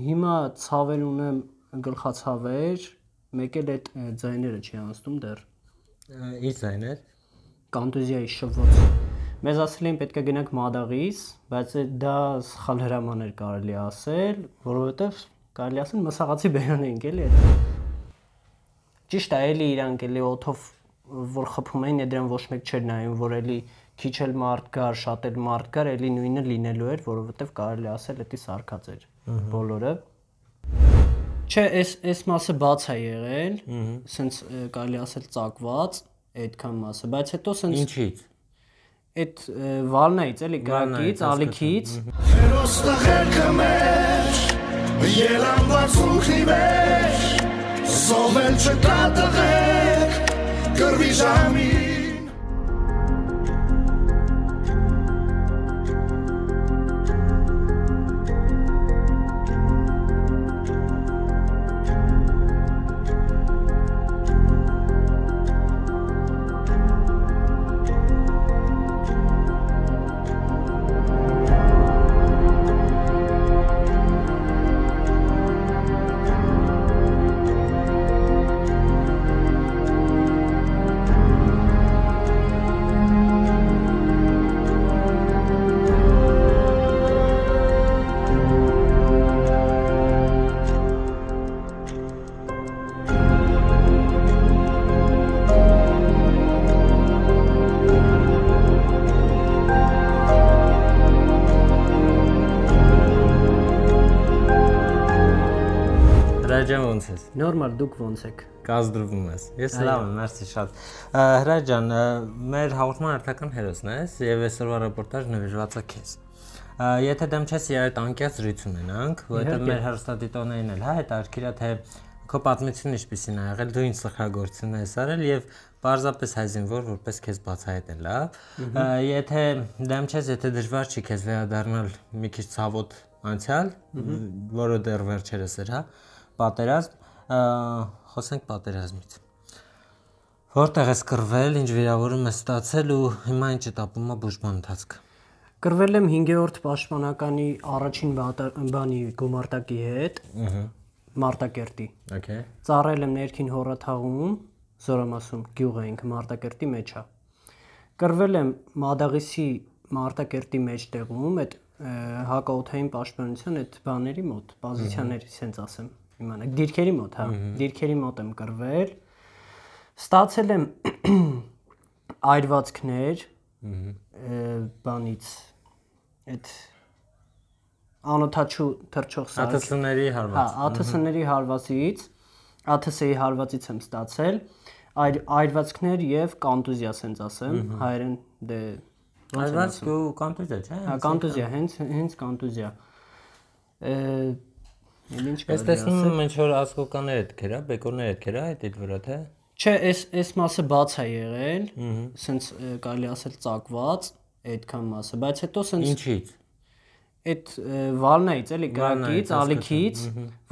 Հիմա ցավեր ունեմ գլխացավեր, մեկ էլ այդ ձայները չի անցնում դեռ։ Ինչ ձայներ։ Կանտուզիայի շվոց։ Մեզ ասել են պետք է գնանք մադաղից, բայց դա սխալ հրաման էր կարելի ասել, որովհետև կարելի ասել մսաղացի բերան ենք էլի այդ։ Ճիշտ է, էլի իրանք էլի օթով որ խփում էին, դրան ոչ մեկ չէր նայում, որ էլի քիչ էլ մարդ կար, շատ էլ մարդ կար, ելի նույնը լինելու էր, որովհետև կարելի ասել դա սարկած էր բոլորը։ Չէ, այս այս մասը բաց է եղել, սենց կարելի ասել ծակված այդքան մասը, բայց հետո սենց Ինչից։ Այդ վալնայից, էլի գագից, ալիքից։ Հերոսնա խելքը մեջ, ելամված ուխնի մեջ, զոհել չկա տղեկ, կրվի ժամի Ոնց ես։ Նորմալ, դուք ոնց եք։ Կազդրվում ես։ Ես լավ եմ, մերսի շատ։ Հրայ ջան, մեր հաղորդման հերթական հերոսն ես եւ այսօրվա ռեպորտաժ նվիրված է քեզ։ Եթե դեմ չես իրար տանկյաց զրույց ունենանք, որովհետեւ մեր հերոստատիտոներին էլ հա այդ արքիրա թե քո պատմությունը ինչպեսին ա եղել, դու ինչ սխրագործություն ես արել եւ Պարզապես հայտնվոր որպես քեզ բացահայտել, հա։ Եթե դեմ չես, եթե դժվար չի քեզ վերադառնալ մի քիչ ցավոտ անցյալ, որը դեռ վերջերս էր, հա, պատերազմ, խոսենք պատերազմից։ Որտեղ ես կռվել, ինչ վիրավորում ես ստացել ու հիմա ինչ էտապում է բուժման ընթացքը։ Կռվել եմ 5-րդ պաշտպանականի առաջին բանի գումարտակի հետ։ Ահա։ Մարտակերտի։ Okay։ Ծառել եմ ներքին հորաթաղում, Զորամասում գյուղ էինք Մարտակերտի մեջա։ Կռվել եմ Մադաղիսի Մարտակերտի մեջտեղում, այդ հակաօթային պաշտպանության այդ բաների մոտ, պոզիցիաների, ասենց ասեմ։ Ահա իմանաք, դիրքերի մոտ, հա, դիրքերի մոտ եմ կրվել։ Ստացել եմ այրվածքներ, բանից այդ անոթաչու թրջող սարք ԱԹՍ-ների հարված։ Հա, ԱԹՍ-ների հարվածից, ԱԹՍ-ի հարվածից եմ ստացել այր այրվածքներ եւ կանտուզիա, ասենց ասեմ, հայերեն դե Այրվածք ու կանտուզիա, չէ՞։ Հա, կանտուզիա, հենց հենց կանտուզիա։ Է Ինչ կա։ Ես տեսնում ինչ որ ասկոկաներ այդ քերա, բեկորներ այդ քերա, այդ այդ վրա թե։ Չէ, այս այս մասը բաց է եղել, սենց կարելի ասել ծակված, այդքան մասը, բայց հետո սենց Ինչից։ Այդ վալնայից էլի գակից, ալիքից,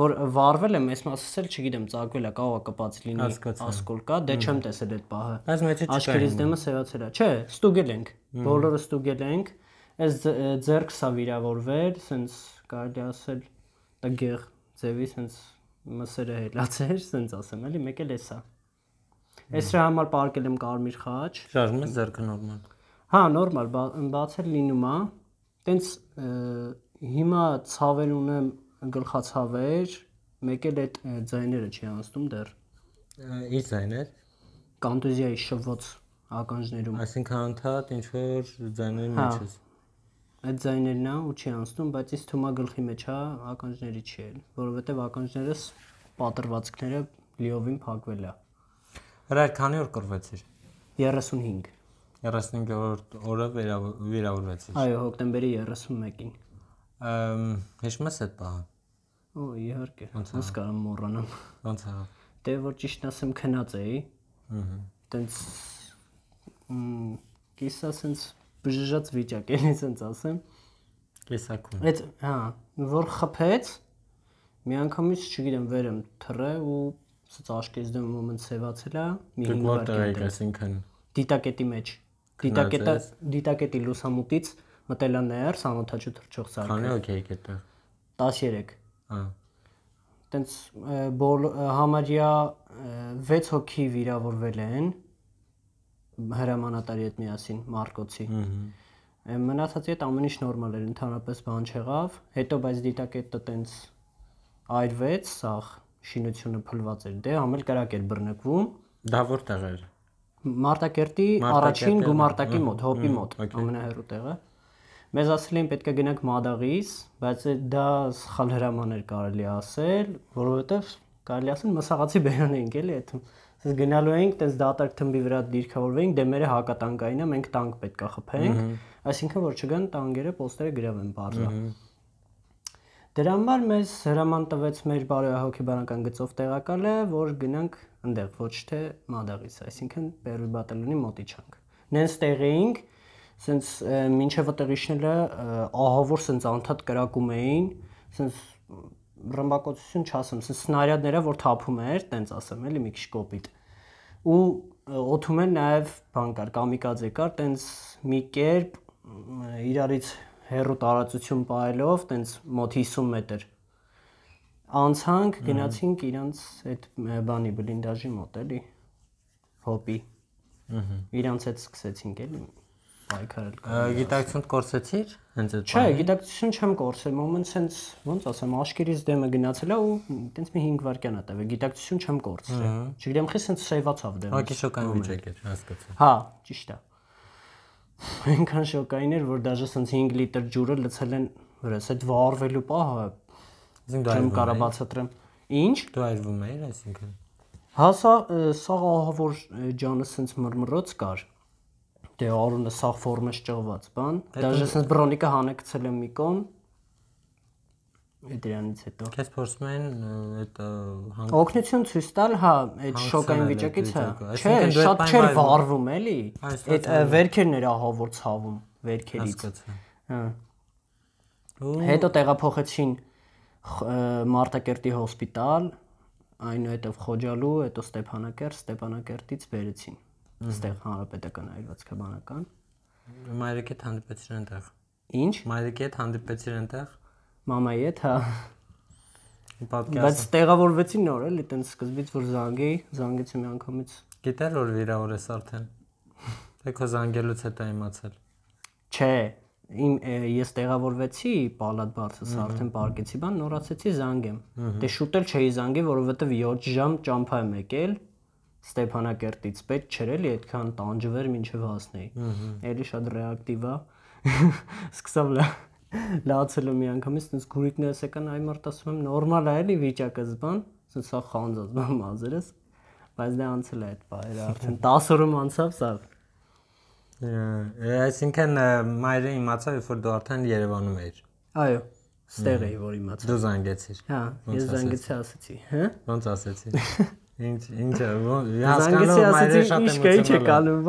որ վառվել եմ, այս մասը էլ չգիտեմ, ծակվել է, կարող է կպած լինի ասկոլկա, դե չեմ տեսել այդ պահը։ Բայց մեջը չկա։ Աչքերից դեմը սևացել է։ Չէ, ստուգել ենք։ Բոլորը ստուգել ենք։ Այս ձերքս է վիրավորվել, սենց կարելի ասել տգեղ ձևի սենց մսերը հելացեր, սենց ասեմ, էլի մեկ էլ էսա։ Այս դրա համար պարկել եմ կարմիր խաչ։ Շարժում ես ձեռքը նորմալ։ Հա, նորմալ, բացել լինում է։ հա։ Տենց հիմա ցավեր ունեմ գլխացավեր, մեկ էլ այդ ձայները չի անցնում դեռ։ Ինչ ձայներ։ Կանտուզիայի շվոց ականջներում։ Այսինքն հանդատ ինչ որ ձայների մեջ հա, ես։ Հա այդ ձայներն է ու չի անցնում, բայց ինձ թվում է գլխի մեջ է ականջների չի էլ, որովհետև ականջներս պատրվածքները լիովին փակվել է։ Հրայր քանի օր կռվեցիր։ 35 35-րդ օրը վերավորվեցիր։ Այո, հոկտեմբերի 31-ին։ Ամ հիշում ես այդ բանը։ Օ, իհարկե։ Ոնց հա։ կարամ մոռանամ։ Ոնց է։ հա։ Դե որ ճիշտն ասեմ, քնած էի։ Ահա։ Տենց կիսա սենց բժշկած վիճակ, էլի ասենց ասեմ։ Տեսակում։ Այդ, հա, որ խփեց միանգամից, չգիտեմ, վերեմ թռե ու ասած աշկերտ դեմ մոմենտ սևացել է, մի հինգ այսինքն դիտակետի մեջ։ Դիտակետը դիտակետի լուսամուտից մտել է ներս անօթաչու թրջող սարքը։ Քանի օքեյ կետը։ 13։ Ահա տենց համարյա 6 հոգի վիրավորվել են։ Ահա հրամանատարի հետ միասին Մարկոցի։ Ահա։ Մնացածի հետ ամեն ինչ նորմալ էր, ընդհանրապես բան չեղավ, հետո բայց դիտակետը տենց այրվեց, սախ շինությունը փլված էր, դե համել կրակ էր բռնկվում։ Դա որտեղ էր։ Մարտակերտի առաջին գումարտակի մոտ, հոպի մոտ, ամենահեռու տեղը։ Մեզ ասել էին պետք է գնանք Մադաղիս, բայց դա սխալ հրաման էր կարելի ասել, որովհետև կարելի ասել մսաղացի բերան էինք էլի այդ Սա գնալու էինք, տես դատարկ թմբի վրա դիրքավորվեինք, դե մերը հակատանկային է, մենք տանկ պետքա խփենք, այսինքն որ չգան տանգերը պոստերը գրավ են բարձա։ Դրա համար մեզ հրաման տվեց մեր բարոյահոգեբանական գծով տեղակալը, որ գնանք այնտեղ, ոչ թե Մադաղից, այսինքն Պերու բատալոնի մոտիչանք։ Նենց տեղ էինք, սենց մինչև այդտեղ իշնելը ահավոր սենց անդադ կրակում էին, սենց ռմբակոծություն չասեմ, սա սնարյադները, որ թափում էր, տենց ասեմ, էլի մի քիչ կոպիտ։ Ու օթում են նաև բան կար, կամիկաձե կար, տենց մի կերպ իրարից հերո տարածություն ողելով, տենց մոտ 50 մետր անցանք, գնացինք իրանց այդ բանի բլինդաժի մոտ էլի հոպի։ Ահա։ Իրանց հետ սկսեցինք էլի պայքարել։ Գիտակցություն կորցեցիր հենց այդ Չէ, գիտակցություն չեմ կորցրել, moment sense, ոնց ասեմ, աշկերից դեմը գնացել է ու տենց մի 5 վայրկյան է տվել, գիտակցություն չեմ կորցրել։ Չգիտեմ, խի sense սեյվացավ դեմը։ Հա, շոկային վիճակ էր, հասկացա։ Հա, ճիշտ է։ Այնքան շոկային էր, որ դաժե sense 5 լիտր ջուրը լցել են վրաս, այդ վառվելու պահը չեմ կարա բացատրեմ։ Ինչ։ Դու այրվում էիր, այսինքն։ Հա, սա սաղ ահավոր ջանը sense մռմռոց կար դե արունը սա ֆորմը շճված բան դաժե sense բրոնիկը հանեկցել եմ մի կողմ դրանից հետո քեզ փորձում են այդ օգնություն ցույց տալ հա այդ շոկային վիճակից հա չէ շատ չեր վառվում էլի այդ վերքերն էր ահավոր ցավում վերքերից հա հետո տեղափոխեցին մարտակերտի հոսպիտալ այնուհետև խոջալու հետո ստեփանակերտ ստեփանակերտից բերեցին այստեղ հանրապետական այրվածքը բանական։ Մայրիկի հետ հանդիպեցիր այնտեղ։ Ինչ։ Մայրիկի հետ հանդիպեցիր այնտեղ։ Մամայի հետ, հա։ Պատկերացա։ Բայց տեղավորվեցի նոր էլի, տենց սկզբից որ զանգեի, զանգեցի մի անգամից։ Գիտեր որ վիրավոր ես արդեն։ Թե քո զանգելուց հետա իմացել։ Չէ, իմ ես տեղավորվեցի պալատ բարձրս արդեն պարկեցի բան նորացեցի զանգեմ։ Դե շուտ էլ չէի զանգի, որովհետև 7 ժամ ճամփա եմ եկել, Ստեփանակերտից պետք չէր էլի այդքան տանջվեր մինչև հասնեի։ Էլի շատ ռեակտիվ է։ Սկսավ լա լացելու մի անգամից ցույց գուրիկներս եկան այ մարդ ասում եմ նորմալ է էլի վիճակը զբան, ցույց սա խանձած բան մազերս, բայց դա դե անցել է այդ բայրը արդեն 10 օրում անցավ սա։ Այսինքն մայրը իմացավ, որ դու արդեն Երևանում էիր։ Այո ստեղ էի որ իմացա։ Դու զանգեցիր։ Հա, ես զանգեցի, ասացի, հա։ Ոնց ասացի։ Ինչ ինչ հասկանում եմ, այս շատ եմ ինչ չէ կալում։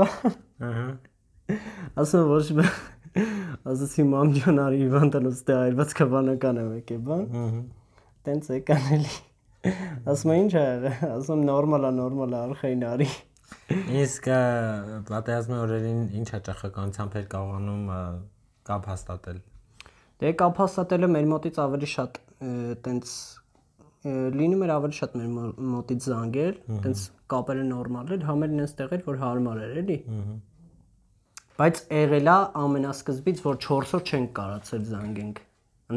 Ահա։ Ասում ոչ մի ասացի մամջան արի Իվան տանոստե այրված կբանական է եկե, բան։ Ահա։ Տենց եկան էլի։ Ասում եմ ինչ ա եղել, ասում նորմալ է, նորմալ է, արխային արի։ Իսկ պատերազմի օրերին ինչ հաճախականությամբ էր կարողանում կապ հաստատել։ Դե կապ հաստատելը մեր մոտից ավելի շատ տենց լինում էր ավելի շատ մեր մոտից զանգել, այնց կապերը նորմալ էր, համերն այնց տեղ էր, որ հարմար էր, էլի։ Բայց եղելա ամենասկզբից, որ 4 օր չենք կարացել զանգենք,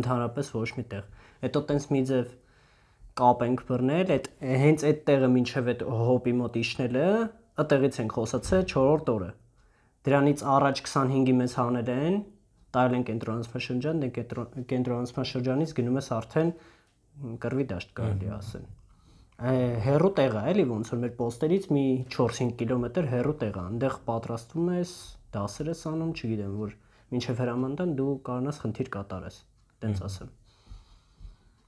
ընդհանրապես ոչ մի տեղ։ Հետո տենց մի ձև կապ ենք բռնել, այդ հենց այդ տեղը մինչև այդ հոպի մոտ իջնելը, ըտեղից ենք խոսացել 4-րդ օրը։ Դրանից առաջ 25-ի մեզ հանել են, տալեն կենտրոնացման շրջան, դե կենտրոնացման շրջանից գնում ես արդեն կրվի դաշտ կարելի դե ասել հերո տեղ է, էլի ոնց որ մեր պոստերից մի 4-5 կիլոմետր հերո տեղ է, այնտեղ պատրաստվում ես, դասեր ես անում, չգիտեմ, որ մինչև հրամանդան դու կարողանաս խնդիր կատարես, տենց ասեմ։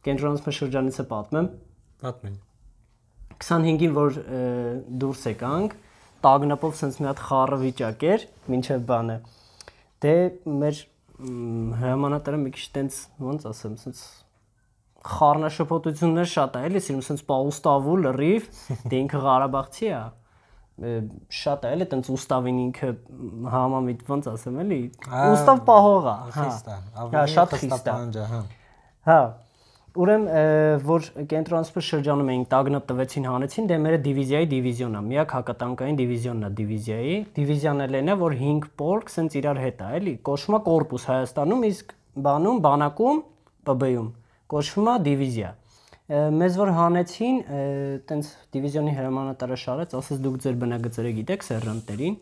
Կենտրոնից մեր շրջանից է պատմեմ։ Պատմեն։ 25-ին որ դուրս եկանք, տագնապով sense մի հատ խառը վիճակ էր, մինչև բանը։ Դե մեր հրամանատարը մի քիչ տենց ոնց ասեմ, sense խառնաշփոթություններ շատ է, էլի, սիրում սենց Պաուստավու լրիվ, դե ինքը Ղարաբաղցի է շատ է էլի, տենց Ուստավին ինքը համամիտ ոնց ասեմ էլի, Ուստավ պահող հա։ հա, է, խիստ է, ավելի շատ խիստ է, հա։ Հա։ Ուրեմն որ կենտրոնսպոր շրջանում էինք տագնապ տվեցին հանեցին, դե մերը դիվիզիայի դիվիզիոնն է, միակ հակատանկային դիվիզիոնն է դիվիզիայի։ Դիվիզիան էլ այն է, որ 5 պոլկ սենց իրար հետ է, էլի։ Կոչվում է կորպուս Հայաստանում, իսկ բանում բանակում ՊԲ-ում կոչվում է դիվիզիա։ Մեզ որ հանեցին, տենց դիվիզիոնի հրամանատարը շարեց, ասես դուք ձեր բնագծերը գիտեք սերժանտերին,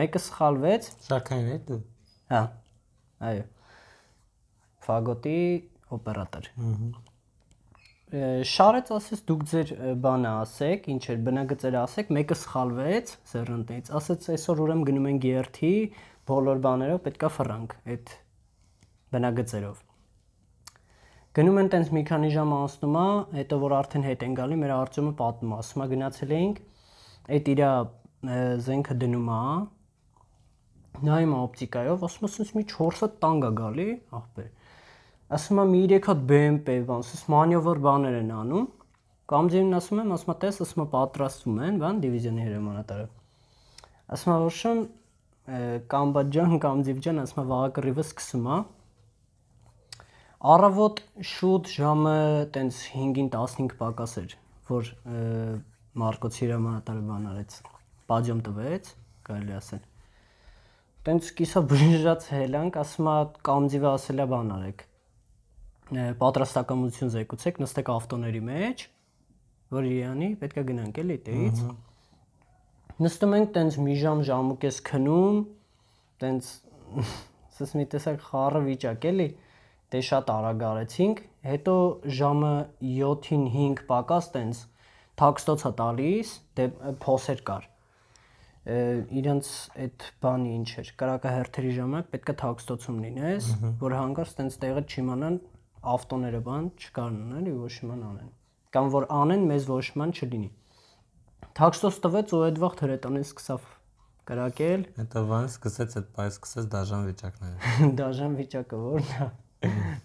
մեկը սխալվեց։ Շարքային է դու։ Հա։ Այո։ Ֆագոտի օպերատոր։ Շարեց ասես դուք ձեր բանը ասեք, ինչ էր բնագծերը ասեք, մեկը սխալվեց սերժանտից, ասեց այսօր ուրեմն գնում են GRT, բոլոր բաներով պետքա ֆրանկ այդ բնագծերով Գնում են տենց մի քանի ժամ անցնում է, հետո որ արդեն հետ են գալի, մեր Արտյոմը պատմում է, ասում է գնացել էինք, այդ իր զենքը դնում է, նայում է օպտիկայով, ասում է, ասես մի 4 հատ տանգ է գալի, ախպեր։ Ասում է մի 3 հատ BMP-վ, ասես մանյովր բաներ են անում, Կամ ձերն ասում եմ, ասում է, տես, ասում է, պատրաստում են, բան, դիվիզիոնի հրամանատարը։ Ասում է, որ շուն Կամբաջան, Կամձիվջան, ասում է, վաղակռիվը սկսում է։ Առավոտ շուտ ժամը տենց 5-ին 15 պակաս էր, որ Մարկոց հիրամանատարը բան արեց։ Պաջոմ տվեց, կարելի ասել։ Տենց կիսա բժշկած հելանք, ասում է կամձիվը ասելա բան արեք։ Պատրաստակամություն զեկուցեք, նստեք ավտոների մեջ, որ իրանի պետքա գնանք էլի դեից։ Նստում ենք տենց մի ժամ ժամուկ էս քնում, տենց սս մի տեսակ խառը վիճակ էլի։ Ա դե շատ արագ արեցինք, հետո ժամը 7-ին 5 պակաս տենց թաքստոցը տալիս, դե փոսեր կար իրենց այդ բանի ինչ էր կրակահերթերի ժամանակ պետք է թաքստոցում լինես որ հանկարծ տենց տեղը չիմանան ավտոները բան չկանան էլի ոչ իման անեն կամ որ անեն մեզ ոչ իման չլինի թաքստոց տվեց ու այդ վաղ հրետանին սկսավ կրակել հետո բան սկսեց այդ բայ սկսեց դաժան վիճակները դաժան վիճակը որն է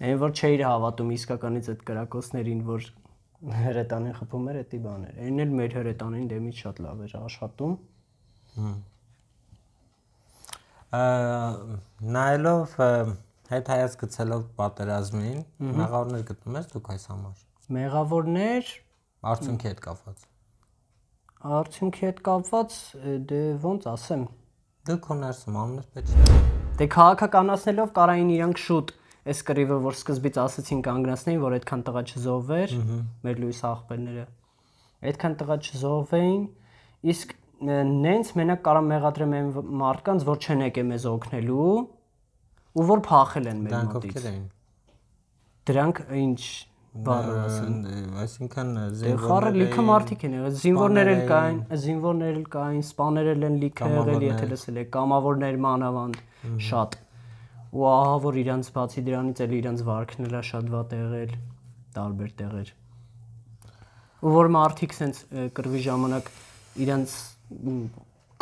Այն որ չէիր հավատում իսկականից այդ կրակոցներին, որ հրետանին խփում էր, էտի բան էր։ Էն էլ մեր հրետանին դեմից շատ լավ էր աշխատում։ Հմ նայելով հետ հայաց գցելով պատերազմին, մեղավորներ գտնում ես դուք այս համար։ Մեղավորներ արդյունքի հետ կապված։ Արդյունքի հետ կապված դե ոնց ասեմ։ Դու քո ներսում ամենից պետք է։ Դե քաղաքականացնելով կարային իրանք շուտ այս կռիվը, որ սկզբից ասացին կանգնացնեին, որ այդքան տղա չզովվեր, մեր լույս աղբերները։ Այդքան տղա չզովվեին, իսկ նենց մենակ կարող մեղադրեմ այն մարդկանց, որ չեն եկել մեզ օգնելու ու որ փախել են մեր մոտից։ Դրանք ինչ բառը ասեն, այսինքն զինվորները Խառը լիքը մարդիկ են եղել, զինվորներ էլ կային, զինվորներ էլ կային, սպաներ էլ են լիքը եղել, եթե լսել եք, կամավորներ մանավանդ շատ ու ահա որ իրանց բացի դրանից էլ իրանց վարկներա շատ վատ եղել տարբեր տեղեր ու որ մարդիկ սենց կրվի ժամանակ իրանց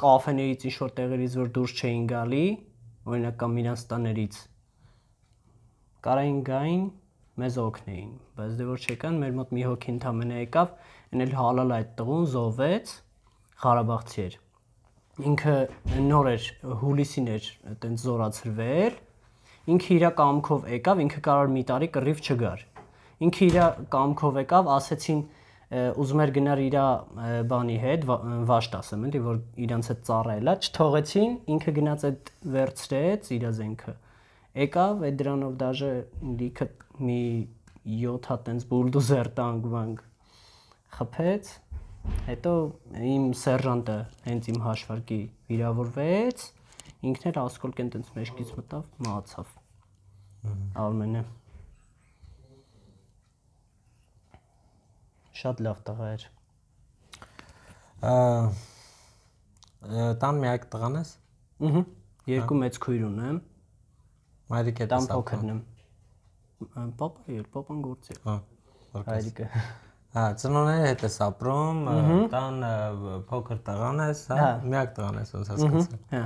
կաֆեներից ինչ որ տեղերից որ դուրս չէին գալի օրինակ կամ իրանց տներից կարային գային մեզ օգնեին բայց դե որ չեկան մեր մոտ մի հոգի ընդամենը եկավ այն էլ հալալ այդ տղուն զովեց Ղարաբաղցի էր ինքը նոր էր հուլիսին էր այտենց զորացրվել ինքը իր կամքով եկավ, ինքը կարող մի տարի կռիվ չգար։ Ինքը իր կամքով եկավ, ասեցին ուզում էր գնար իր բանի հետ, վաշտ ասեմ, էլի որ իրանց հետ ծառայելա, չթողեցին, ինքը գնաց այդ վերցրեց իր զենքը։ Եկավ, այդ դրանով դաժե լիքը մի 7 հատ տենց բուլդոզեր տանգվանք խփեց հետո իմ սերժանտը հենց իմ հաշվարկի վիրավորվեց ինքներ ասկոլկեն տենց մեջքից մտավ, մահացավ։ Արմենը շատ լավ տղա էր։ Ա տան միակ տղան ես։ Ահա երկու մեծ քույր ունեմ։ Մայրիկը տան հա։ փոքրն եմ։ Պապա էր, պապան գործի։ Հա։ Հայրիկը։ Հա, ծնողների հետ ես ապրում, տան փոքր տղան ես, հա, միակ տղան ես, ոնց հասկացա։ Հա։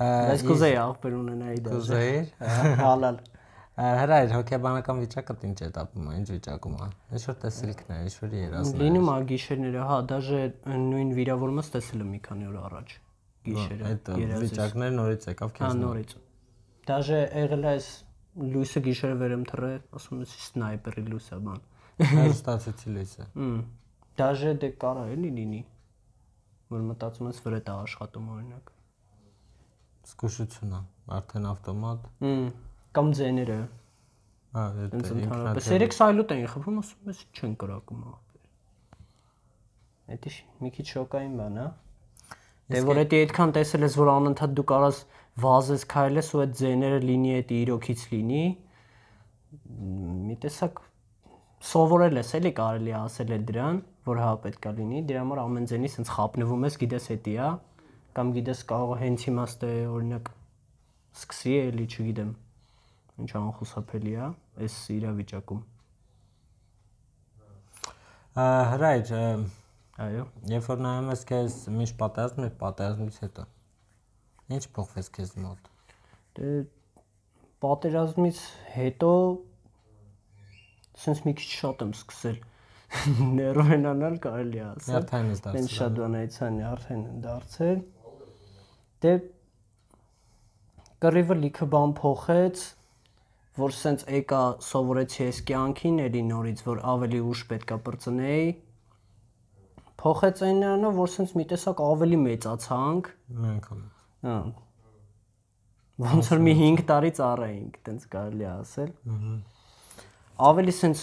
Բայց կուզեի աղբեր ունենայի դա։ Կուզեի։ Հալալ։ Հրայր հոգեբանական վիճակը ինչ է տապում, ինչ վիճակում է։ Ինչ որ տեսիլքն է, ինչ որ երազն է։ Լինում է գիշերները, հա, դաժե նույն վիրավորումը տեսել եմ մի քանի օր առաջ գիշերը։ Այդ վիճակները նորից եկավ քեզ։ Հա, նորից։ Դաժե եղել է լույսը գիշերը վերեմ թռե, ասում ես սնայպերի լույսը բան։ Հա Հենց ստացեցի լույսը։ Հմ։ Դաժե դե կարա էլի լինի։ Որ մտածում ես վրա դա աշխատում օրինակ։ Զգուշությունա, արդեն ավտոմատ։ Հմ։ Կամ ձեները։ Հա, դա ինքնաթիռ։ Երեք սայլուտ էին խփում, ասում ես չեն կրակում ախպեր։ Էդի մի քիչ շոկային բան, հա։ Դե որ էդի այդքան տեսել ես, որ անընդհատ դու կարաս վազես, քայլես ու այդ ձեները լինի, էդի իրոքից լինի։ Մի տեսակ սովորել ես էլի կարելի ասել է դրան, որ հա պետքա լինի, դրա համար ամեն ձենի սենց խապնվում ես, գիտես էտի է, կամ գիտես կարող է հենց հիմա ստե օրինակ սկսի էլի, չգիտեմ, ինչ անխուսափելի է այս իրավիճակում։ Հրայր, այո, երբ որ նայում ես քեզ միշտ պատերազմ ու պատերազմից հետո ինչ փոխվեց քեզ մոտ։ Դե պատերազմից հետո Սենց մի քիչ շատ եմ սկսել ներվենանալ կարելի է ասել։ Արդեն ես դարձել։ Դեն շատ բանից անի արդեն դարձել։ Դե կռիվը լիքը բան փոխեց, որ սենց եկա սովորեցի ես կյանքին էլի նորից, որ ավելի ուշ պետքա բրծնեի։ Փոխեց այնանը, որ սենց մի տեսակ ավելի մեծացանք։ Մենքան։ Հա։ Ոնց որ մի 5 տարի ծառայինք, տենց կարելի է ասել։ Ահա ավելի սենց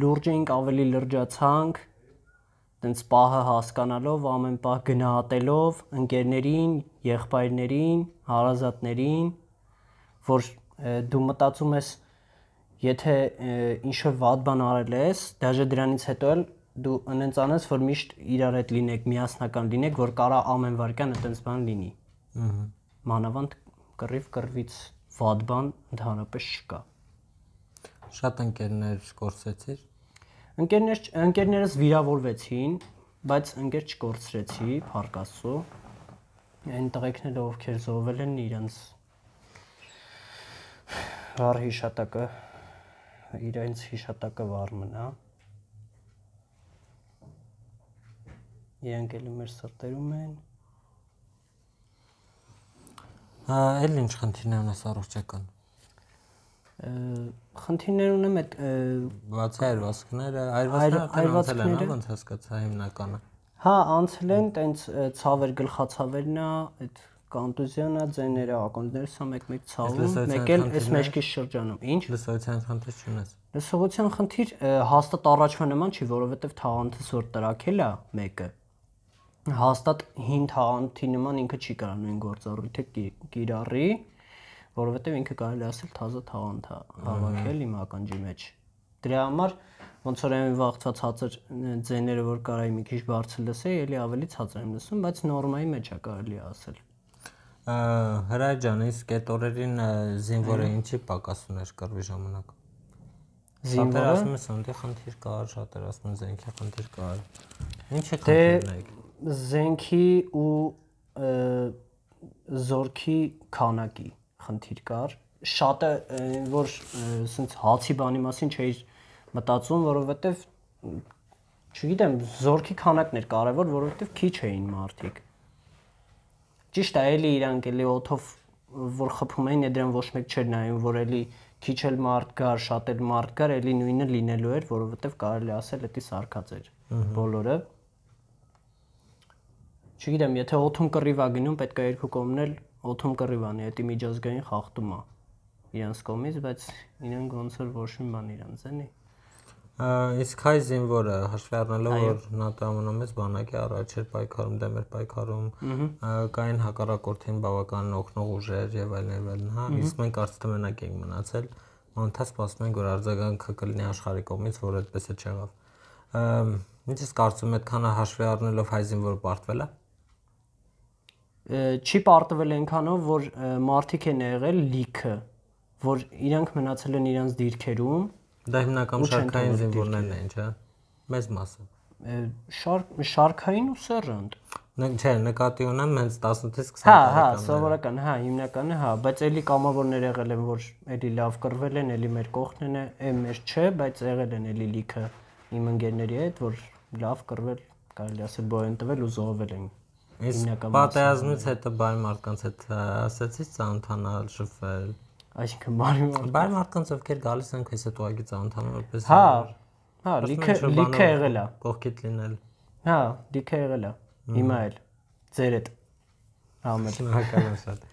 լուրջ էինք, ավելի լրջացանք, տենց պահը հասկանալով, ամեն պահ գնահատելով ընկերներին, եղբայրներին, հարազատներին, որ դու մտածում ես, եթե ինչ որ վատ բան արել ես, դաժե դրանից հետո էլ դու ընենց անես, որ միշտ իրար հետ լինեք, միասնական լինեք, որ կարա ամեն վարքան այդպես բան լինի։ Ահա։ Մանավանդ կռիվ կռվից վատ բան ընդհանրապես չկա։ Շատ ընկերներ կորցրեցիր։ Ընկերներ ընկերներս վիրավորվեցին, բայց ընկեր չկորցրեցի, փառք Աստծո։ Այն տղեկները, ովքեր զոհվել են իրենց վառ հիշատակը, իրենց հիշատակը վառ մնա։ Իրանք էլ մեր սրտերում են։ Հա, էլ ինչ խնդիրներ ունես առողջական։ Խնդիրներ ունեմ այդ բացի այրվածքները, այրվածքները անցել են, հա, ոնց հասկացա հիմնականը։ Հա, անցել են, տենց ցավեր գլխացավերն է, այդ կոնտուզիոնա ձեները ակոնդներս հա մեկ-մեկ ցավում, մեկ էլ այս մեջքի շրջանում։ Ինչ լսողության խնդիր չունես։ Լսողության խնդիր հաստատ առաջվա նման չի, որովհետև թաղանթս որ տրակել է մեկը, հաստատ հին թաղանթի նման ինքը չի կարող նույն գործառույթը կիրառի, որովհետև ինքը կարելի ասել թազա թաղանթ է հավաքել իմ ականջի մեջ։ Դրա համար ոնց որ այն վաղցած հացեր ձեները որ կարայի մի քիչ բարձր լսեի, ելի ավելի ցածր եմ լսում, բայց նորմայի մեջ է կարելի ասել։ Հրայ ջան, իսկ այդ օրերին զինվորը հա։ ինչի պակաս ուներ կռվի ժամանակ։ Զինվորը ասում է, սանդի խնդիր կար, շատեր ասում են, զենքի խնդիր կար։ Ինչ դե- է խնդիրն այդ զենքի ու զորքի քանակի խնդիր կար շատը որ սենց հացի բանի մասին չէի մտածում, որովհետև չգիտեմ, զորքի քանակն էր կարևոր, որովհետև քիչ էին մարդիկ։ Ճիշտ է, էլի իրանք էլի օթով որ խփում էին, դրան ոչ մեկ չէր նայում, որ էլի քիչ էլ մարդ կար, շատ էլ մարդ կար, էլի նույնը լինելու էր, որովհետև կարելի ասել, դա սարկած էր բոլորը։ mm -hmm չգիտեմ, եթե օթում կռիվ է գնում, պետք է երկու կողմն էլ օթում կռիվ անի, դա միջազգային խախտում է իրանց կողմից, բայց իրենք ոնց որ ոչ մի բան իրանց էլի։ Իսկ հայ զինվորը հաշվի առնելով որ ՆԱՏՕ-ը ամենամեծ բանակի առաջ էր պայքարում դեմ էր պայքարում կային հակառակորդին բավականին օգնող ուժեր եւ այլն եւ այլն, հա, իսկ մենք արդեն մենակ ենք մնացել, ոնթա սպասում ենք որ արձագանքը կլինի աշխարհի կողմից, որ այդպես է չեղավ։ Ինչ ես կարծում, այդքանը հաշվի առնելով հայ զինվորը պարտվել է չի պարտվել այնքանով, որ մարտիկ են եղել լիքը, որ իրանք մնացել են իրանք դիրքերում։ Դա հիմնական շարքային զինվորներն են, չէ՞։ Մեծ մասը շարք շարքային ու սերրանդ։ Չէ, նկատի ունեմ հենց 18-ից 20 տարեկան։ Հա, հա, հա, սովորական, հա, հիմնականը հա, բայց էլի կամավորներ եղել են, որ էլի լավ կրվել են, էլի մեր կողքն են, է մեր չէ, բայց եղել են էլի լիքը իմ ընկերների հետ, որ լավ կրվել, կարելի ասել, բոյ ընտվել ու զոհվել են հիմնական պատերազմից հետո բարի մարդկանց հետ ասացի ծանոթանալ շփվել այսինքն բարի բարի մարդկանց ովքեր գալիս են քեզ հետ ուղղակի ծանոթանալ որպես հա հա, հա լիքը լիքը եղել է կողքիդ լինել հա լիքը եղել է հիմա էլ ձեր հետ համը շնորհակալ եմ շատ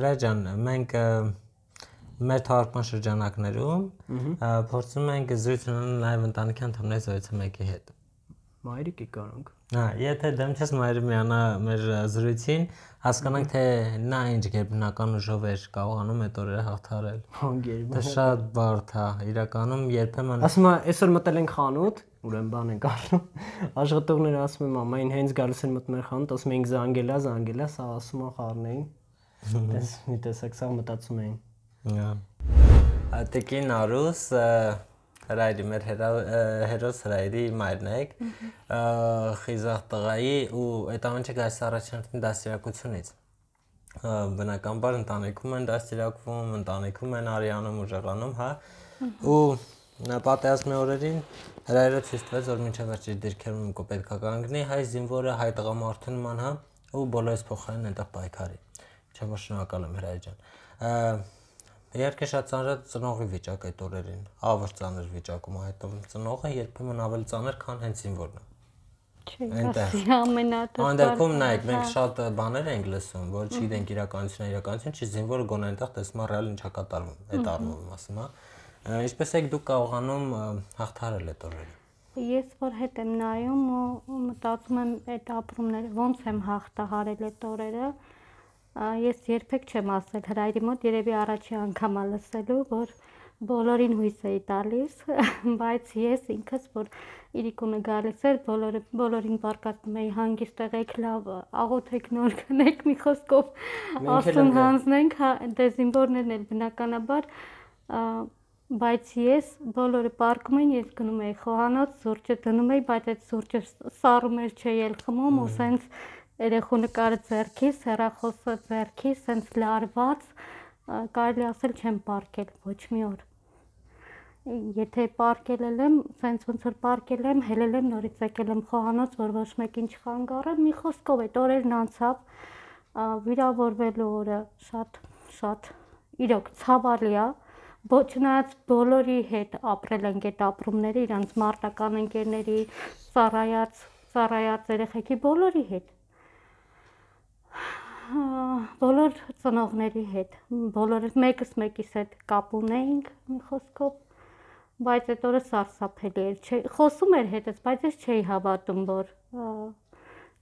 հրա ջան մենք մեր թարգման շրջանակներում փորձում ենք զրույց ունենալ նաև ընտանիքի անդամների զրույցը մեկի հետ մայրիկի կարանք։ Հա, եթե դեմքես մայրը միանա մեր զրույցին, հասկանանք թե նա ինչ գերբնական ուժով էր կարողանում այդ օրերը հաղթարել։ Հանգերբը։ Դա շատ բարդ է, իրականում երբեմն։ Ասում է, այսօր մտել ենք խանութ, ուրեմն բան ենք առնում։ Աշխատողները ասում են, մամային հենց գալիս են մտնել խանութ, ասում ենք զանգելա, զանգելա, սա ասում է խառնեին։ Դες մի տեսակ սա մտածում էին։ Հա։ Տեկին Արուս հրայրի մեր հերոս հրայրի մայրն է խիզախ տղայի ու այդ ամենը գայս առաջնորդի դասերակցությունից բնականաբար ընտանիքում են դաստիարակվում, ընտանիքում են արիանում ուժեղանում, հա։ Ու պատերազմի օրերին հրայրը ցույց տվեց, որ մինչև վերջի դիրքերում կո պետքա կանգնի հայ զինվորը, հայ տղամարդու նման, հա, ու բոլորս փոխարեն այնտեղ պայքարի։ Ինչը շնորհակալ եմ հրայր ջան։ Իհարկե շատ ծանր ծնողի վիճակ այդ օրերին, ավելի ծանր վիճակում է հետո ծնողը երբեմն ավելի ծանր, քան հենց ինվորն է։ Այնտեղ ամենատես։ Այն դեպքում նայեք, մենք հա։ շատ բաներ ենք լսում, որ չգիտենք իրականությունը, իրականություն չի զինվորը գոնե այնտեղ տեսնում ռեալ ինչա կատարվում, այդ առումով ասում, հա։ Ինչպես եք դուք կարողանում հաղթարել այդ օրերը։ Ես որ հետ եմ նայում ու մտածում եմ այդ ապրումները ոնց եմ հաղթահարել այդ օրերը, ես երբեք չեմ ասել հրայրի մոտ, երևի առաջի անգամ ա լսելու, որ բոլորին հույս էի տալիս, բայց ես ինքս որ իրիկունը գալիս էր, բոլորը բոլորին բարկացնում էի հանգիստ եղեք, լավ աղոթեք, նոր գնեք մի խոսքով աստուն հանձնենք, հա, դեզինվորներն էլ բնականաբար բայց ես բոլորը պարկում էին, ես գնում էի խոհանոց, սուրճը դնում էի, բայց այդ սուրճը սառում էր չէ ել խմում, ու սենց երեխու նկարը ձերքի, սերախոսը ձերքի, սենց լարված, կարելի ասել չեմ պարկել ոչ մի օր։ Եթե պարկելել եմ, սենց ոնց որ պարկել եմ, հելել եմ, նորից եկել եմ խոհանոց, որ ոչ մեկին չխանգարեմ, մի խոսքով այդ օրերն անցավ վիրավորվելու օրը շատ շատ իրոք ցավալի է ոչ նայած բոլորի հետ ապրել ենք այդ ապրումները իրանց մարտական ընկերների ծառայած ծառայած երեխեքի բոլորի հետ բոլոր ծնողների հետ, բոլորս մեկս մեկիս հետ կապ ունեինք մի խոսքով, բայց այդ օրը սարսափելի էր։ Չէ, խոսում էր հետս, բայց ես չէի հավատում, որ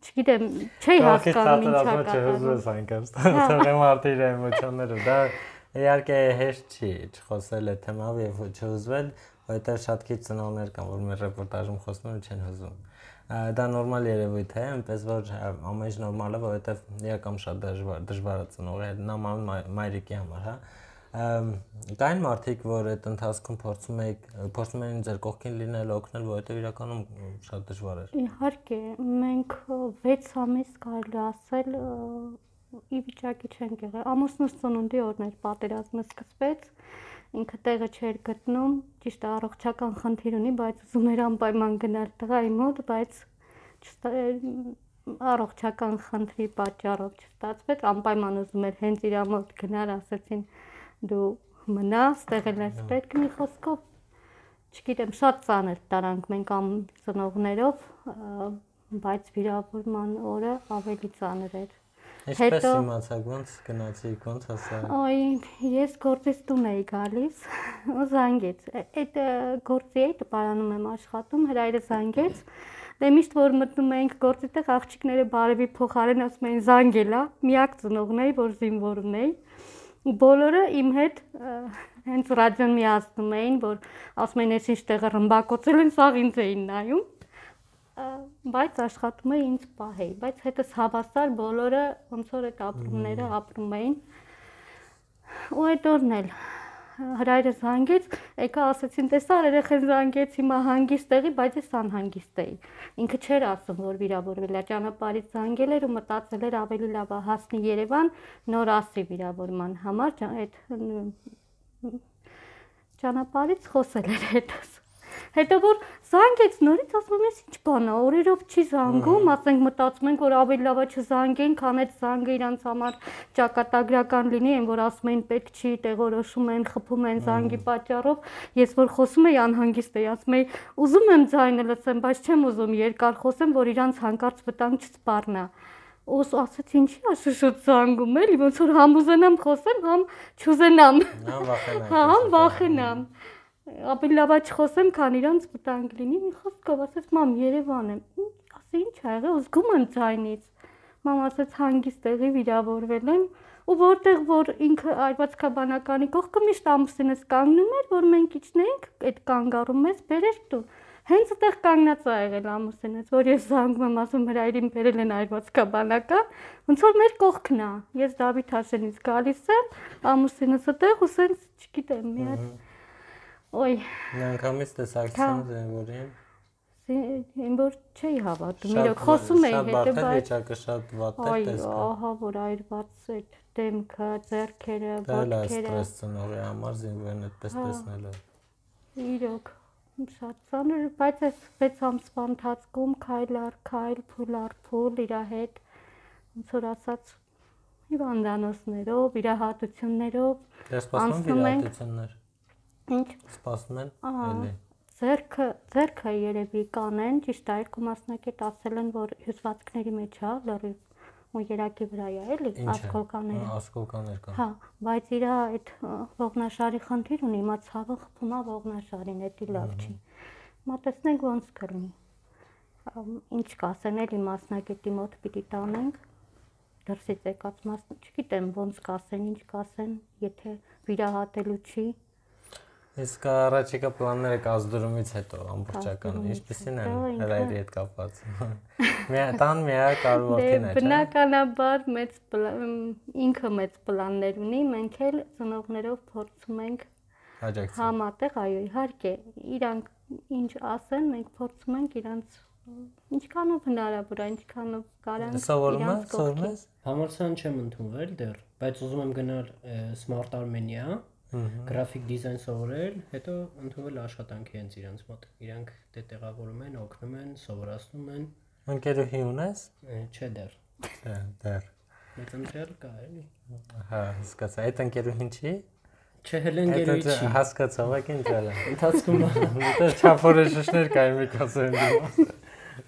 չգիտեմ, չէի հասկանում ինչա կա։ Չէ, հզուս անկամ ստացել մարդը իր էմոցիաները, դա իհարկե հեշտ չի չխոսել այդ թեմայով եւ չհուզվել, որովհետեւ շատ քիչ ծնողներ կան, որ մեր ռեպորտաժում խոսում են չեն հուզում դա նորմալ երևույթ է, այնպես որ ամեն ինչ նորմալ է, որովհետև իրական շատ դժվար դժվար է ծնողը, նա մանուն մայրիկի համար, հա։ Կային մարդիկ, որ այդ ընթացքում փորձում էին փորձում էին ձեր կողքին լինել, օգնել, որովհետև իրականում շատ դժվար էր։ Իհարկե, մենք 6 ամիս կարելի ասել ի վիճակի չենք եղել։ Ամուսնուս ծնունդի օրն էր պատերազմը սկսվեց ինքը տեղը չէր գտնում, ճիշտ առողջական խնդիր ունի, բայց ուզում էր անպայման գնալ տղայի մոտ, բայց առողջական խնդրի պատճառով չստացվեց, անպայման ուզում էր հենց իր մոտ գնալ, ասեցին դու մնաս, տեղել ես պետք մի խոսքով չգիտեմ, շատ ծանր տարանք մենք ամ ծնողներով, բայց վիրավորման օրը ավելի ծանր էր։ Ինչպես իմացաք, ոնց գնացիք, ոնց հասա։ Այ ես գործից տուն էի գալիս ու զանգեց։ Այդ գործի այդ բարանում եմ աշխատում, հրայրը զանգեց։ Դե միշտ որ մտնում էինք գործի տեղ աղջիկները բարևի փոխարեն ասում էին զանգելա, միակ ծնողն էի, որ զինվորում էի։ Ու բոլորը իմ հետ հենց ռադիոն միացնում էին, որ ասում էին, «Էս ինչ տեղը ռմբակոծել են, սաղ ինձ էին նայում» բայց աշխատում էի ինձ պահեի, բայց հետս հավասար բոլորը ոնց որ այդ ապրումները ապրում էին։ Ու այդ օրն էլ հրայրը զանգեց, եկա ասեցին, տեսար երեխեն զանգեց հիմա հանգիստ էի, բայց ես անհանգիստ էի։ Ինքը չէր ասում, որ վիրավորվել է, ճանապարհից զանգել էր ու մտածել էր ավելի լավ է հասնի Երևան նոր ասի վիրավորման համար, այդ ճանապարհից խոսել էր հետս։ Հետո որ զանգեց նորից, ասում ես ինչ բան է, օրերով չի զանգում, ասենք մտածում ենք որ ավելի լավ է չզանգեն, քան այդ զանգը իրանց համար ճակատագրական լինի, այն որ ասում են պետք չի, տեղորոշում են, խփում են զանգի պատճառով։ Ես որ խոսում եի անհանգիստ էի, ասում էի ուզում եմ ձայնը լսեմ, բայց չեմ ուզում երկար խոսեմ, որ իրանց հանկարծ վտանգ չսպառնա ոս ասաց ինչի աշուշոտ զանգում էլի ոնց որ համ ուզենամ խոսեմ համ չուզենամ համ վախենամ համ վախենամ ապի լավա չխոսեմ, քան իրանց վտանգ լինի, մի խոսքով ասեց՝ «Մամ, Երևան եմ»։ Ասի ի՞նչ ա եղել, զգում եմ ցայնից։ Մամ ասաց՝ «Հանգիստ եղի, վիրավորվել եմ»։ Ու որտեղ որ ինքը արվածքաբանականի կողքը միշտ ամուսինս կանգնում էր, որ մենք իջնենք, այդ կանգառում մեզ բերեր դու։ Հենց այդտեղ կանգնած ա եղել ամուսինս, որ ես զանգում եմ ասում հրայրին բերել են արվածքաբանական, ոնց որ մեր կողքն ա։ Ես Դավիթ Հասենից գալիս եմ, ամուսինս այդտեղ ու սենց չգիտեմ, մի հատ Ոյ։ Միանգամից տեսակցան զինվորին։ Զինվոր չի հավատում։ Իրոք խոսում էի հետը, բայց վիճակը շատ վատ է տեսքը։ Այո, ահա որ այրված է դեմքը, ձեռքերը, ոտքերը։ Դա ստրես ծնողի համար զինվորն այդպես հա։ տեսնելը։ Իրոք շատ ցաներ, բայց այս 6 ամսվա ընթացքում քայլ առ քայլ, փուլ առ փուլ իր հետ ոնց որ ասած հիվանդանոցներով, իր հատություններով անցնում ենք։ Դերսպասում վիրահատություններ Ինչ։ Սպասում են։ Էլի։ Ձերքը, ձերքը երևի կանեն, ճիշտ է, երկու մասնակետ ասել են, որ հյուսվածքների մեջ է, լրի ու երակի վրա է, էլի, ասկոլկաները։ Ասկոլկաներ կան։ Հա, բայց իր այդ ողնաշարի խնդիր ունի, հիմա ցավը խփում է ողնաշարին, դա լավ չի։ Հիմա տեսնենք ոնց կլինի։ Ինչ կասեն էլի մասնակետի մոտ պիտի տանենք դրսից եկած մասն չգիտեմ ոնց կասեն, ինչ կասեն, եթե վիրահատելու չի, Իսկ առաջիկա պլանները կազդուրումից հետո ամբողջական ինչպեսին են հրայրի հետ կապված։ Միա տան միա կարողքին է։ դե, Բնականաբար մեծ ինքը մեծ պլաններ ունի, մենք էլ ծնողներով փորձում ենք հաջակցել։ Համատեղ, այո, իհարկե, իրանք ինչ ասեն, մենք փորձում ենք իրանք ինչքանով հնարավոր է, ինչքանով կարան։ Սովորում ես, սովորում ես։ Համալսարան չեմ ընդունվել դեռ, բայց ուզում եմ գնալ Smart Armenia գրաֆիկ դիզայն սովորել, հետո ընդունվել աշխատանքի հենց իրենց մոտ։ Իրանք դե տեղավորում են, օգնում են, սովորացնում են։ Ընկերուհի ունես։ Չէ դեռ։ Չէ դեռ։ Մեծ ընկեր կա էլի։ Հա, հասկացա։ Այդ ընկերուհին չի։ Չէ, հենց ընկերուհի չի։ Հասկացա, ուղղակի ընկալա։ Ընթացքում մտա չափորոշիչներ կային մի կասեմ։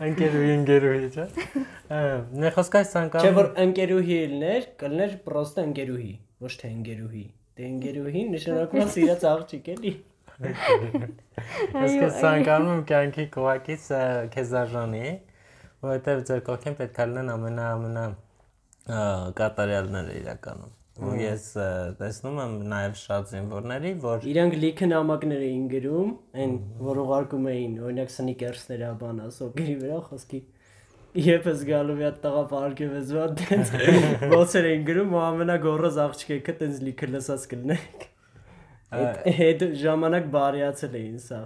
Ընկերուհի, ընկերուհի, չէ։ Նե խոսքայս ցանկանում։ Չէ որ ընկերուհի լիներ, կլներ պրոստը ընկերուհի, ոչ թե ընկերուհի։ Տենգերուհին նշանակում սիրած աղջիկ էլի։ Ես քեզ ցանկանում եմ կյանքի կողակից քեզ արժանի, որովհետև ձեր կողքին պետք է լինեն ամենա ամենա կատարյալները իրականում։ Ու ես տեսնում եմ նաև շատ զինվորների, որ իրանք լիքը նամակներ էին գրում, այն որ ուղարկում էին, օրինակ սնիկերսները, բանա, սոկերի վրա խոսքի։ Ահա Եվ ես գալու մի հատ տղա բարգևեց ու այդպես ոցեր են գրում ու ամենագորոզ աղջիկը տենց լիքը լսած կլնեք։ Այդ ժամանակ բարիացել էին սա։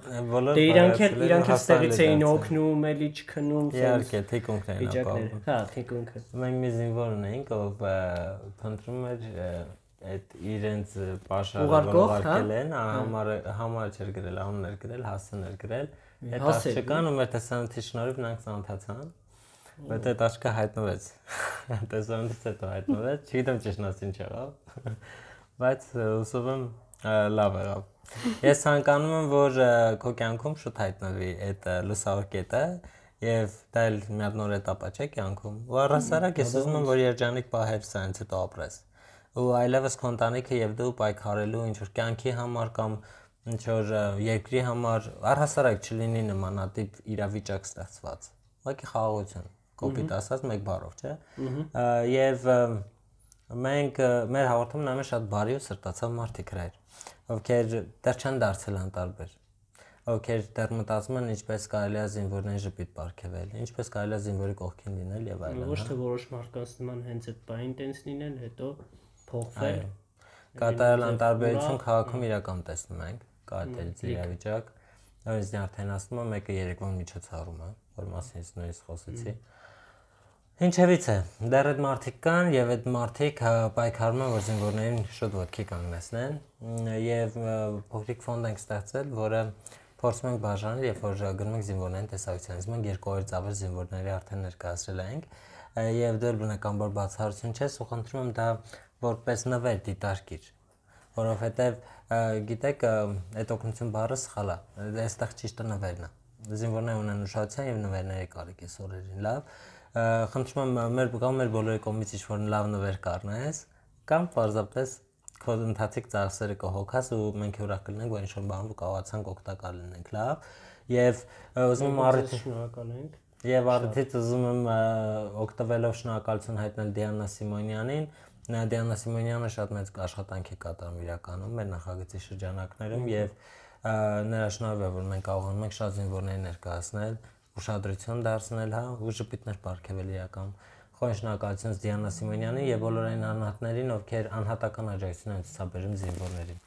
Դե իրանք էլ իրանք էլ ստեղից էին օգնում, էլի չքնում։ Իհարկե, թիկունքն էին ապահովում։ Հա, թիկունքը։ Մենք մի զինվոր ունեինք, ով փնտրում էր այդ իրենց պաշարը հա? ուղարկել են, հա։ համարը համար չեր գրել, անուններ գրել, հասը ներգրել։ Այդ աղջկան ու մեր տեսանյութի շնորհիվ նրանք ծանոթացան։ Բայց այդ աշկը հայտնվեց։ Տեսանից հետո հայտնվեց, չգիտեմ ճշնասին չեղավ։ Բայց ուսով եմ լավ եղավ։ Ես ցանկանում եմ, որ քո կյանքում շուտ հայտնվի այդ լուսավոր կետը եւ դա էլ մի հատ նոր этаպա չէ կյանքում։ Ու առասարակ ես ուզում եմ, որ երջանիկ պահեր սրանից հետո ապրես։ Ու այլևս քո ընտանիքը եւ դու պայքարելու ինչ որ կյանքի համար կամ ինչ որ երկրի համար առհասարակ չլինի նմանատիպ իրավիճակ ստեղծված։ Ուղղակի խաղաղություն կոպիտ ասած մեկ բառով, չէ՞։ Եվ մենք մեր հաղորդումն ամեն շատ բարի ու սրտացավ մարդիկ հրայր, ովքեր դեռ չեն դարձել անտարբեր ովքեր դեռ մտածում են ինչպես կարելի է զինվորներին ժպիտ ապարգևել, ինչպես կարելի է զինվորի կողքին լինել եւ այլն։ Ոչ թե որոշ մարդկանց նման հենց այդ բանին տենց լինել, հետո փոխվել։ Կատարել անտարբերություն քաղաքում իրական տեսնում ենք, կատարել իրավիճակ։ Նույնիսկ արդեն ասում եմ, մեկը երեկոն միջոցառում է, որ մասին ես նույնիսկ խոսեցի։ mm -hmm Ինչևիցե, դեռ այդ մարտիկ կան եւ այդ մարտիկ պայքարում են որ զինվորներին շուտ ոտքի կանգնեցնեն եւ փոքրիկ ֆոնդ ենք ստեղծել, որը փորձում ենք բաժանել, երբ որ գնում ենք զինվորներին տեսակցանից, մենք 200-ից ավելի զինվորների արդեն ներկայացրել ենք եւ դեռ բնականաբար բացառություն չէ, ու խնդրում եմ դա որպես նվեր դիտարկիր որովհետև գիտեք այդ օգնություն բառը սխալ է այստեղ ճիշտը նվերն է զինվորները ունեն ուշադրություն եւ նվերները կարիք է սորերին լավ խնդրում եմ մեր կամ մեր բոլորի կողմից ինչ-որ լավ նվեր կառնես կամ պարզապես քո ընթացիկ ծախսերը կհոգաս ու մենք ուրախ կլինենք, որ ինչ-որ բան ու կարողացանք օգտակար լինենք, լավ։ Եվ ուզում եմ առիթ շնորհակալ ենք։ Եվ առիթից ուզում եմ օգտվելով շնորհակալություն հայտնել Դիանա Սիմոնյանին, նա Դիանա Սիմոնյանը շատ մեծ աշխատանք է կատարում իրականում մեր նախագծի շրջանակներում եւ նրա շնորհիվ է որ մենք կարողանում ենք շատ զինվորներ ներկայացնել ուշադրություն դարձնել, հա, ու ժպիտներ ապարգևել իրական։ Խորհրդնակալություն Դիանա Սիմոնյանին եւ բոլոր այն անհատներին, ովքեր անհատական աջակցություն են ցուցաբերում զինվորներին։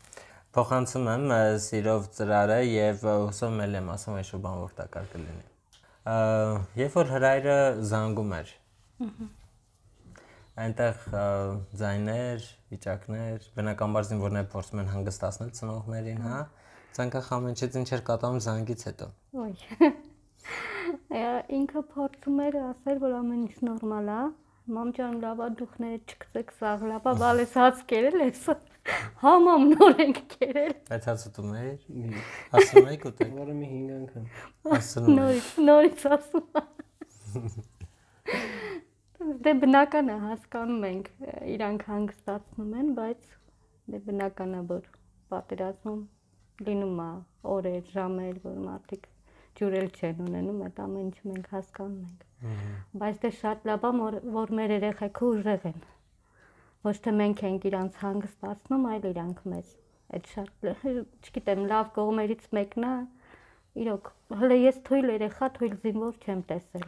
Փոխանցում եմ սիրով ծրարը եւ հուսով եմ եմ ասում այսօր բան որտակար կլինի։ Երբ որ հրայրը զանգում էր։ Այնտեղ ձայներ, վիճակներ, բնականաբար զինվորները փորձում են հանգստացնել ծնողներին, հա։ Ցանկախ ամեն ինչից ինչ էր կատարում զանգից հետո։ Ոյ ինքը փորձում էր ասել, որ ամեն ինչ նորմալ է։ Մամ ջան, լավա դուխները չգցեք սաղ, լավա բալես հաց կերել ես։ Հա մամ նոր ենք կերել։ Բայց հաց ուտում էր։ Ասում եք ուտեք։ Որը մի 5 անգամ։ Ասում եմ։ Նորից, նորից ասում եմ։ Դե բնական է, հասկանում ենք, իրանք հանգստացնում են, բայց դե բնական է, որ պատերազմում լինում է օրեր, ժամեր, որ մարդիկ ջուրել չեն ունենում, այդ ամեն ինչ մենք հասկանում ենք։ Բայց դե շատ լավ է, որ մեր երեխեքը ուժեղ են։ Ոչ թե մենք ենք իրանց հանգստացնում, այլ իրանք մեզ։ Այդ շատ, չգիտեմ, լավ կողմերից մեկն է, իրոք, հələ ես թույլ երեխա, թույլ զինվոր չեմ տեսել։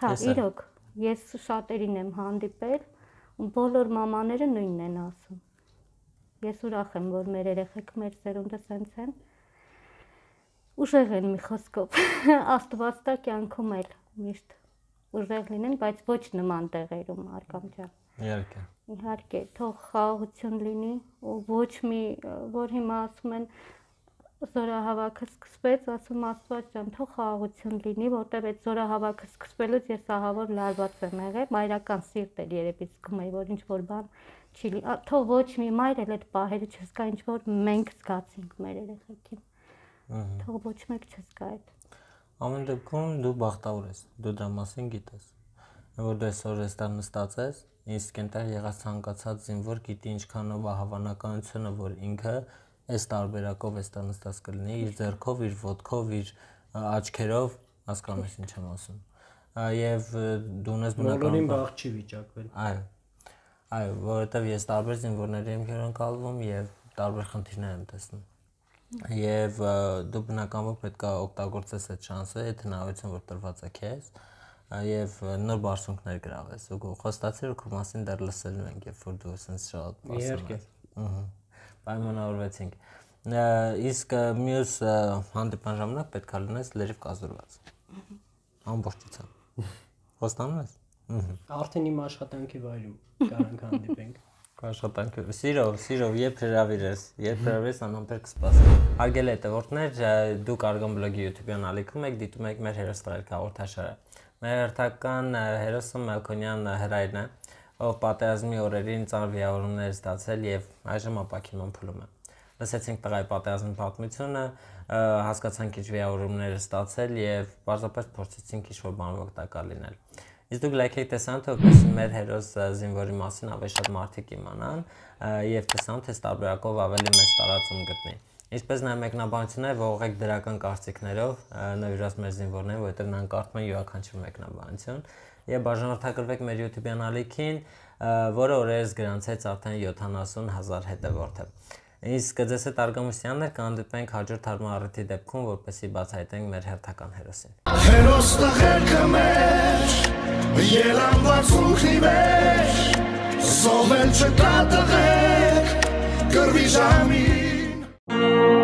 Հա, իրոք, ես շատերին եմ հանդիպել, ու բոլոր մամաները նույնն են ասում։ Ես ուրախ եմ, որ մեր երեխեք մեր ծերունդը սենց են։ Ա, ուժեղ են մի խոսքով աստվածտա կյանքում էլ միշտ ուժեղ լինեն, բայց ոչ նման տեղերում արկամ ջան։ Իհարկե։ Իհարկե, թող խաղաղություն լինի ու ոչ մի, որ հիմա ասում են զորահավաքը սկսվեց, ասում Աստված ջան, թող խաղաղություն լինի, որտեվ այդ զորահավաքը սկսվելուց ես ահավոր լարված եմ եղել, մայրական սիրտ էր երևի զգում էի, որ ինչ որ բան չի լինի։ Թող ոչ մի մայր էլ այդ պահերը չզգա, ինչ որ մենք զգացինք մեր երեխեքին։ Թող ոչ մեկ չզգա այդ։ Ամեն դեպքում դու բախտավոր ես, դու դրա մասին գիտես։ Որ դու այսօր էստան նստած ես, իսկ այնտեղ եղած ցանկացած զինվոր գիտի ինչքանով է հավանականությունը, որ ինքը այս տարբերակով էստան նստած կլինի, իր ձեռքով, իր ոտքով, իր աչքերով, հասկանում ես ինչ եմ ասում։ Եվ դու ունես բնականաբար բոլորին բաղ չի վիճակվել։ Այո։ Այո, որովհետև ես տարբեր զինվորների եմ հյուրընկալվում եւ տարբեր խնդիրներ եմ տեսնում։ Եվ դու բնականաբար պետք է օգտագործես այդ շանսը, այդ հնարավորությունը, որ տրված է քեզ, եւ նոր բարձունքներ գրավես։ Ու խոստացիր ու քո մասին դեռ լսելու ենք, երբ որ դու ասես շատ բարձր։ Իհարկե։ Ահա։ Պայմանավորվեցինք։ Իսկ մյուս հանդիպան ժամանակ պետք է լինես լրիվ կազորված։ Ամբողջությամբ։ Խոստանում ես։ Ահա։ Արդեն իմ աշխատանքի վայրում կարող ենք հանդիպենք աշխատանք սիրով, սիրով երբ հրավիրես, երբ հրավիրես անամբեր կսպասեմ։ Հարգելի հետևորդներ, դուք Argon blog-ի YouTube-յան ալիքում եք, դիտում եք մեր հերոստղերք հաղորդաշարը։ Մեր հերթական հերոսը Մելքոնյան հրայրն է, ով պատերազմի օրերին ծանր վիրավորումներ ստացել եւ այժմ ապակինում փլում է։ Լսեցինք տղայի պատերազմի պատմությունը, հասկացանք ինչ վիրավորումներ ստացել եւ պարզապես փորձեցինք ինչ-որ բան օգտակար լինել։ Իսկ դուք լայքեք տեսան, թե որպես մեր հերոս զինվորի մասին ավելի շատ մարդիկ իմանան եւ տեսան, թե ստաբրակով ավելի մեծ տարածում գտնի։ Ինչպես նաեւ մեկնաբանությունը ողողեք դրական կարծիքներով նվիրված մեր զինվորներին, որովհետեւ նրանք կարդում են յուրաքանչյուր մեկնաբանություն եւ բաժանորդակրվեք մեր YouTube-յան ալիքին, որը օրերս գրանցեց արդեն 70000 հետևորդ է։ Իսկ ձեզ հետ արգամուսյաններ կհանդիպենք հաջորդ հարմարարթի դեպքում, որպեսզի բացահայտենք մեր հերթական հերոսին։ Հերոսն ղերքը մեր, ելանված ուխնի մեր, զոհել չկա տղեկ, կրվի ժամին։